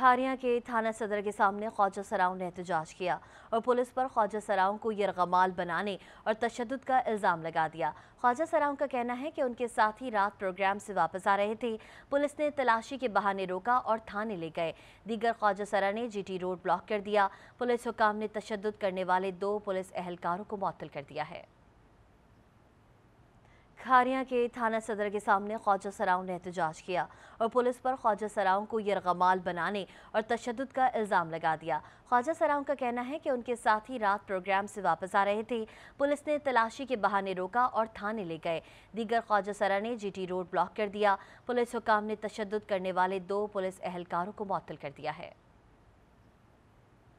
खारियां के थाना सदर के सामने ख्वाजा सराओं ने एहतजाज किया और पुलिस पर ख्वाजा सराओं को यरगमाल बनाने और तशद का इल्ज़ाम लगा दिया ख्वाजा सराओं का कहना है कि उनके साथी रात प्रोग्राम से वापस आ रहे थे पुलिस ने तलाशी के बहाने रोका और थाने ले गए दीगर ख्वाजा सरा ने जी टी रोड ब्लॉक कर दिया पुलिस हुकाम ने तशद करने वाले दो पुलिस एहलकारों को मअतल कर दिया है खारिया के थाना सदर के सामने ख्वाजा सराओं ने एहतजाज किया और पुलिस पर ख्वाजा सराओं को यरगमाल बनाने और तशद का इल्ज़ाम लगा दिया ख्वाजा सराओं का कहना है कि उनके साथ ही रात प्रोग्राम से वापस आ रहे थे पुलिस ने तलाशी के बहाने रोका और थाने ले गए दीगर ख्वाजा सरा ने जी टी रोड ब्लॉक कर दिया पुलिस हुकाम ने तशद करने वाले दो पुलिस एहलकारों को मअतल कर दिया है